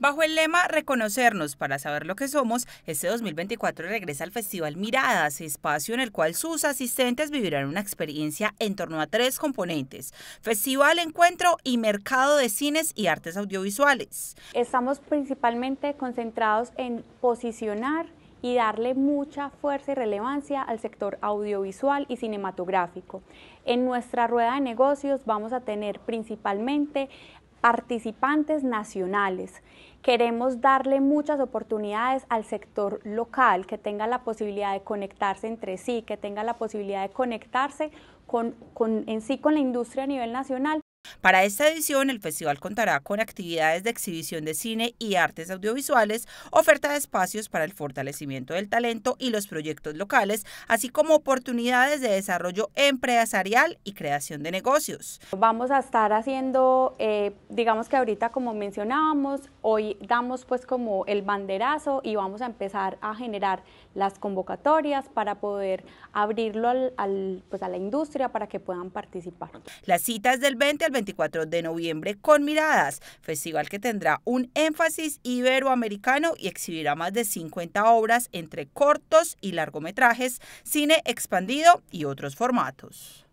Bajo el lema Reconocernos para saber lo que somos, este 2024 regresa al Festival Miradas, espacio en el cual sus asistentes vivirán una experiencia en torno a tres componentes, festival, encuentro y mercado de cines y artes audiovisuales. Estamos principalmente concentrados en posicionar y darle mucha fuerza y relevancia al sector audiovisual y cinematográfico. En nuestra rueda de negocios vamos a tener principalmente participantes nacionales. Queremos darle muchas oportunidades al sector local, que tenga la posibilidad de conectarse entre sí, que tenga la posibilidad de conectarse en sí con la industria a nivel nacional para esta edición, el festival contará con actividades de exhibición de cine y artes audiovisuales, oferta de espacios para el fortalecimiento del talento y los proyectos locales, así como oportunidades de desarrollo empresarial y creación de negocios. Vamos a estar haciendo, eh, digamos que ahorita como mencionábamos, hoy damos pues como el banderazo y vamos a empezar a generar las convocatorias para poder abrirlo al, al, pues a la industria para que puedan participar. Las citas del 20 al 20 24 de noviembre con Miradas, festival que tendrá un énfasis iberoamericano y exhibirá más de 50 obras entre cortos y largometrajes, cine expandido y otros formatos.